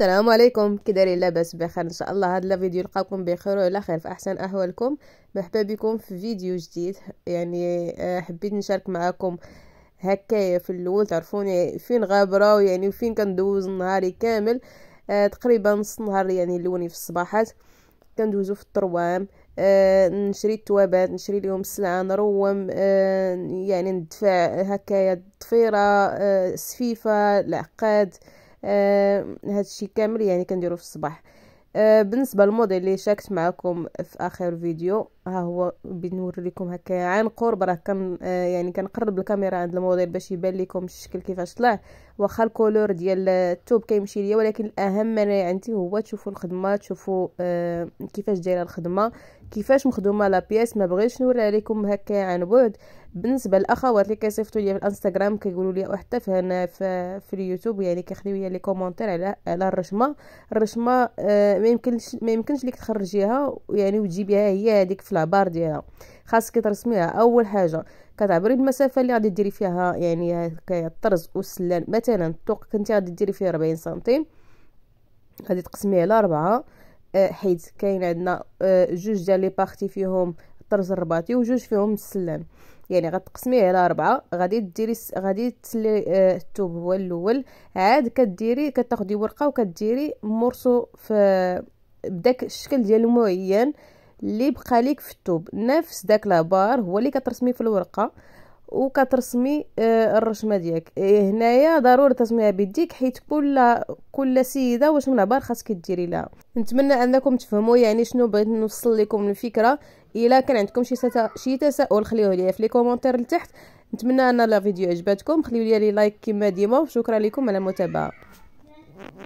السلام عليكم كي دايرين لاباس بخير ان شاء الله هذا الفيديو يلقاكم بخير وعلى خير في احسن احوالكم مرحبا بكم في فيديو جديد يعني آه، حبيت نشارك معاكم هكايا في الاول تعرفوني فين غابره يعني وفين كندوز نهاري كامل آه تقريبا نص نهار يعني اللوني في الصباحات كندوزو في الطروام آه نشري التوابات نشري لهم السلعه نروم آه يعني ندفع هكايا الضفيره آه السفيفه العقاد آه آه، هادشي كامل يعني كنديرو في الصباح آه، بالنسبه للموديل اللي شاركت معكم في اخر فيديو ها هو بنوري لكم هكا عن قرب راه كان آه، يعني كنقرب الكاميرا عند الموديل باش يبان لكم الشكل كيفاش طلع واخا الكولور ديال التوب كيمشي ليا ولكن الاهم انا عندي هو تشوفوا الخدمه تشوفوا كيفاش دايره الخدمه كيفاش مخدومه لا بياس ما بغيتش نوري عليكم هكا عن بعد بالنسبه للاخوات اللي كيصيفطوا لي في الانستغرام كيقولوا لي وحتى في هنا في, في اليوتيوب يعني كيخليو لي لي كومونتير على على الرشمه الرشمه آه ما يمكنش ما يمكنش ليك تخرجيها يعني وتجيبيها هي هذيك في العبار ديالها خاصك ترسميها اول حاجه كتعبري المسافه اللي غادي ديري فيها يعني الطرز والسلان مثلا الطوق كنتي غادي ديري فيه 40 سنتيم غادي تقسميه على 4 آه، حيت كاين عندنا آه، جوج ديال لي بارتي فيهم الطرز الرباطي وجوج فيهم السلام يعني غتقسميه على ربعة غادي ديري غادي تسلي آه الثوب هو الاول عاد كديري كتاخدي ورقه وكديري مرسو في بداك الشكل ديال المعين اللي بقى ليك في الثوب نفس داك لابار هو اللي كترسمي في الورقه وكترسمي آه، الرشمه ديالك إيه، هنايا ضروري ترسميها بيديك حيت كل كل سيده واش من عبار خاصك ديري لها نتمنى انكم تفهموا يعني شنو بغيت نوصل لكم الفكره الا كان عندكم شي ستا... شي تساؤل خليوه ليا في لي كومونتير لتحت نتمنى ان لا فيديو عجبتكم خليو لي لايك كما ديما وشكرا لكم على المتابعه